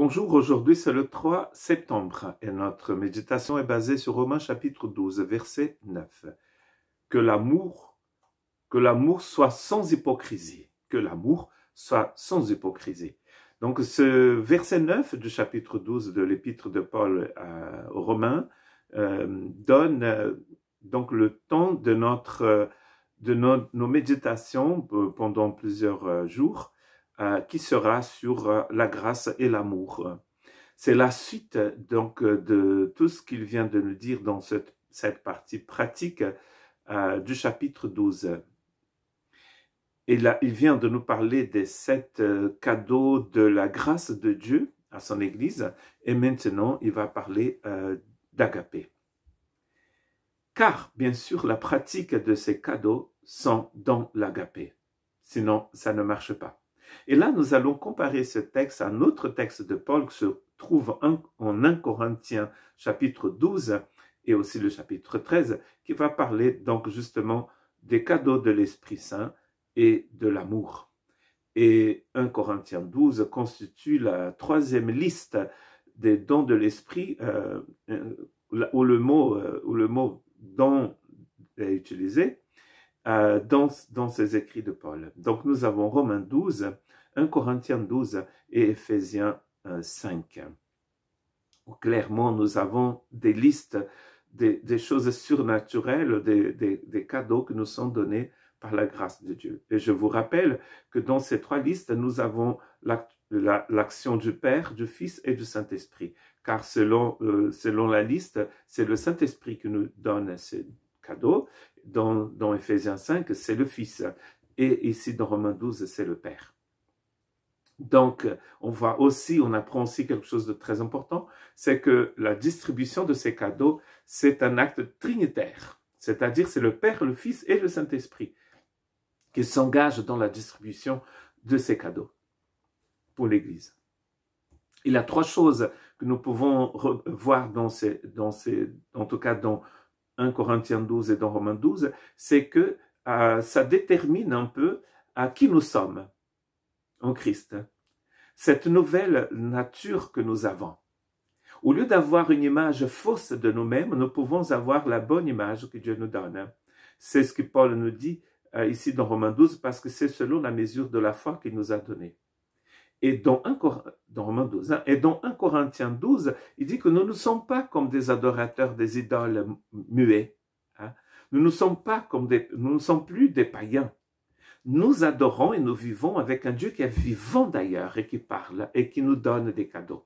Bonjour, aujourd'hui c'est le 3 septembre et notre méditation est basée sur Romains chapitre 12, verset 9. Que l'amour, que l'amour soit sans hypocrisie, que l'amour soit sans hypocrisie. Donc ce verset 9 du chapitre 12 de l'épître de Paul aux Romains euh, donne euh, donc le temps de notre de nos méditations euh, pendant plusieurs jours euh, qui sera sur euh, la grâce et l'amour. C'est la suite donc de tout ce qu'il vient de nous dire dans cette, partie pratique euh, du chapitre 12. Et là, il vient de nous parler des sept cadeaux de la grâce de Dieu à son Église. Et maintenant, il va parler d'agapé. Car, bien sûr, la pratique de ces cadeaux sont dans l'agapé. Sinon, ça ne marche pas. Et là, nous allons comparer ce texte à un autre texte de Paul qui se trouve en 1 Corinthiens chapitre 12 et aussi le chapitre 13, qui va parler donc justement des cadeaux de l'Esprit Saint et de l'amour. Et 1 Corinthiens 12 constitue la troisième liste des dons de l'Esprit, euh, euh, où, le mot, euh, où le mot don est utilisé, euh, dans, dans ces écrits de Paul. Donc nous avons Romains 12, 1 Corinthiens 12 et Ephésiens 5. Euh, clairement, nous avons des listes des, choses surnaturelles, des, cadeaux que nous sont donnés par la grâce de Dieu. Et je vous rappelle que dans ces trois listes, nous avons l'action du Père, du Fils et du Saint-Esprit. Car selon, euh, selon la liste, c'est le Saint-Esprit qui nous donne ces cadeaux dans, Ephésiens 5, c'est le Fils. Et ici, dans Romains 12, c'est le Père. Donc, on voit aussi, on apprend aussi quelque chose de très important, c'est que la distribution de ces cadeaux, c'est un acte trinitaire. C'est-à-dire, c'est le Père, le Fils et le Saint-Esprit qui s'engagent dans la distribution de ces cadeaux pour l'Église. Il y a trois choses que nous pouvons voir dans ces, dans ces en tout cas dans, 1 Corinthiens 12 et dans Romains 12, c'est que euh, ça détermine un peu à qui nous sommes en Christ. Cette nouvelle nature que nous avons. Au lieu d'avoir une image fausse de nous-mêmes, nous pouvons avoir la bonne image que Dieu nous donne. C'est ce que Paul nous dit euh, ici dans Romains 12, parce que c'est selon la mesure de la foi qu'il nous a donnée. Et dans, un, 1 hein, Corinthiens 12, il dit que nous ne sommes pas comme des adorateurs des idoles muets. Hein. Nous ne sommes pas comme des, nous ne sommes plus des païens. Nous adorons et nous vivons avec un Dieu qui est vivant d'ailleurs et qui parle et qui nous donne des cadeaux.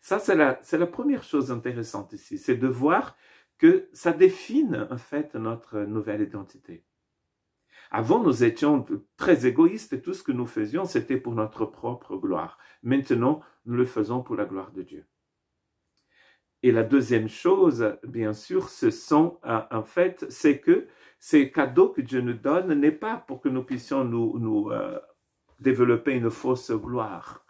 Ça, c'est la, c'est la première chose intéressante ici, c'est de voir que ça définit en fait notre nouvelle identité. Avant, nous étions très égoïstes et tout ce que nous faisions, c'était pour notre propre gloire. Maintenant, nous le faisons pour la gloire de Dieu. Et la deuxième chose, bien sûr, ce sont, euh, en fait, c'est que ces cadeaux que Dieu nous donne n'est pas pour que nous puissions nous, euh, développer une fausse gloire.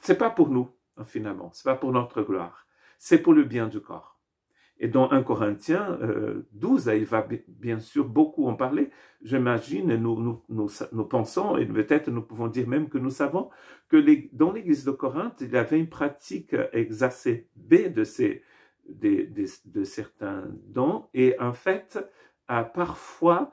C'est pas pour nous, finalement. C'est pas pour notre gloire. C'est pour le bien du corps. Et dans 1 Corinthiens 12, euh, il va bien sûr beaucoup en parler. J'imagine, nous, pensons, et peut-être nous pouvons dire même que nous savons, que dans l'église de Corinthe, il y avait une pratique exacerbée de, ces, de, certains dons. Et en fait, parfois,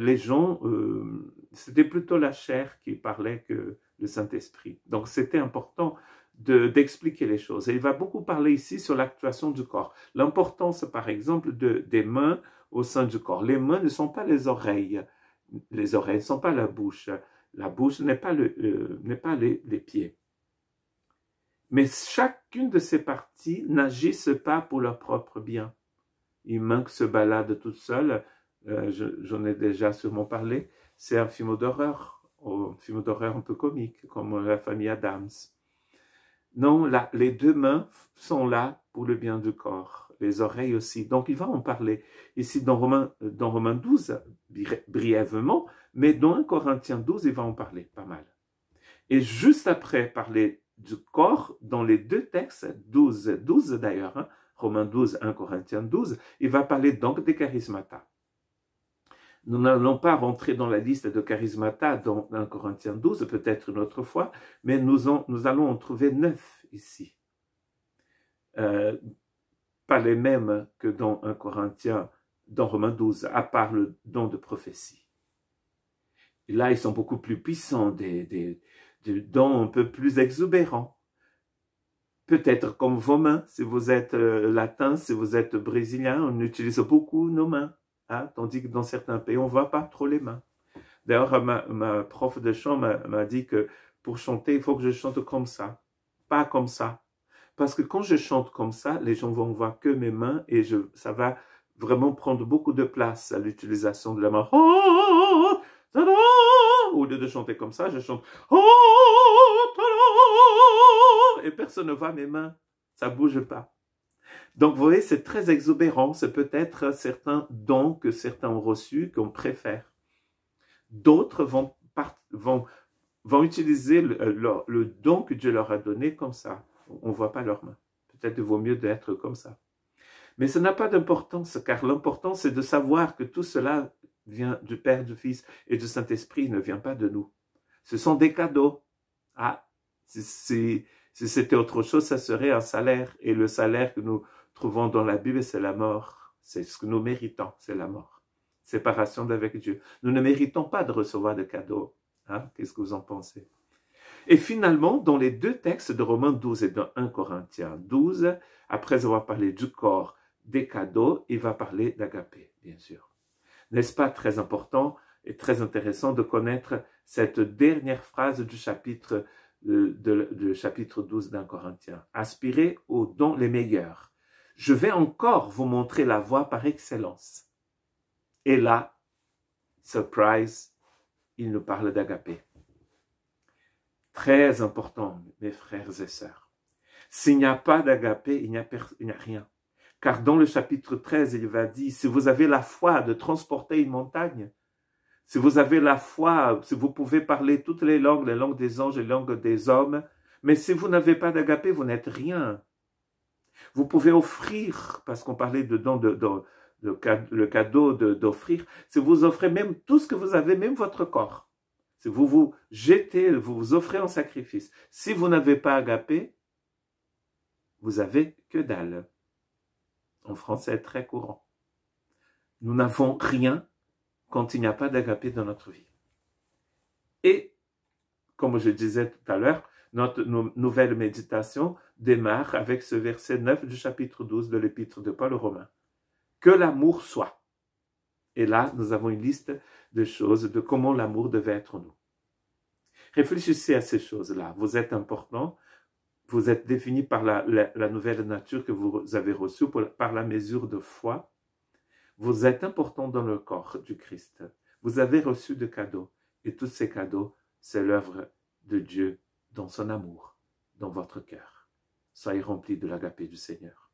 les gens, euh, c'était plutôt la chair qui parlait que le Saint-Esprit. Donc c'était important d'expliquer les choses. Et il va beaucoup parler ici sur l'actuation du corps. L'importance, par exemple, de, des mains au sein du corps. Les mains ne sont pas les oreilles. Les oreilles ne sont pas la bouche. La bouche n'est pas, le, n'est pas les, pieds. Mais chacune de ces parties n'agissent pas pour leur propre bien. il qui se balade toute seule, euh, j'en ai déjà sûrement parlé, c'est un film d'horreur, un film d'horreur un peu comique, comme la famille Adams. Non, les deux mains sont là pour le bien du corps, les oreilles aussi. Donc, il va en parler ici dans Romains dans Romain 12, brièvement, mais dans 1 Corinthiens 12, il va en parler pas mal. Et juste après parler du corps, dans les deux textes, 12, 12 d'ailleurs, hein, Romains 12, 1 Corinthiens 12, il va parler donc des charismatas. Nous n'allons pas rentrer dans la liste de charismata dans 1 Corinthiens 12, peut-être une autre fois, mais nous, allons en trouver neuf ici. Euh, pas les mêmes que dans 1 Corinthiens, dans Romains 12, à part le don de prophétie. Et là, ils sont beaucoup plus puissants, des, dons un peu plus exubérants peut-être comme vos mains, si vous êtes euh, latin, si vous êtes brésilien, on utilise beaucoup nos mains. Hein, tandis que dans certains pays, on ne voit pas trop les mains. D'ailleurs, ma, ma, prof de chant m'a dit que pour chanter, il faut que je chante comme ça, pas comme ça. Parce que quand je chante comme ça, les gens vont voir que mes mains et je, ça va vraiment prendre beaucoup de place à l'utilisation de la main. Au lieu de chanter comme ça, je chante. Et personne ne voit mes mains. Ça bouge pas. Donc, vous voyez, c'est très exubérant. C'est peut-être certains dons que certains ont reçus qu'on préfère. D'autres vont, vont, vont utiliser euh, le, don que Dieu leur a donné comme ça. On ne voit pas leurs mains. Peut-être vaut mieux d'être comme ça. Mais ça n'a pas d'importance, car l'important, c'est de savoir que tout cela vient du Père, du Fils et du Saint-Esprit, ne vient pas de nous. Ce sont des cadeaux. Ah, si, si c'était autre chose, ça serait un salaire. Et le salaire que nous trouvons dans la Bible, c'est la mort. C'est ce que nous méritons, c'est la mort. Séparation d'avec Dieu. Nous ne méritons pas de recevoir de cadeaux. Hein? Qu'est-ce que vous en pensez? Et finalement, dans les deux textes de Romains 12 et de 1 Corinthiens 12, après avoir parlé du corps, des cadeaux, il va parler d'agapé, bien sûr. N'est-ce pas très important et très intéressant de connaître cette dernière phrase du chapitre, euh, de, chapitre 12 d'un Corinthien Aspirez aux dons les meilleurs, je vais encore vous montrer la voie par excellence. Et là, surprise, il nous parle d'agapé. Très important, mes frères et sœurs. S'il n'y a pas d'agapé, il n'y a, rien. Car dans le chapitre 13, il va dire, si vous avez la foi de transporter une montagne, si vous avez la foi, si vous pouvez parler toutes les langues, les langues des anges, les langues des hommes, mais si vous n'avez pas d'agapé, vous n'êtes rien. Vous pouvez offrir, parce qu'on parlait dedans de, de, le cadeau d'offrir, si vous offrez même tout ce que vous avez, même votre corps. Si vous vous jetez, vous vous offrez en sacrifice. Si vous n'avez pas agapé, vous avez que dalle. En français, très courant. Nous n'avons rien quand il n'y a pas d'agapé dans notre vie. Et, comme je disais tout à l'heure, notre nouvelle méditation démarre avec ce verset 9 du chapitre 12 de l'épître de Paul aux Romains. Que l'amour soit. Et là, nous avons une liste de choses de comment l'amour devait être nous. Réfléchissez à ces choses-là. Vous êtes important. Vous êtes défini par la, nouvelle nature que vous avez reçue par la mesure de foi. Vous êtes important dans le corps du Christ. Vous avez reçu des cadeaux. Et tous ces cadeaux, c'est l'œuvre de Dieu dans son amour, dans votre cœur. Soyez rempli de l'agapé du Seigneur.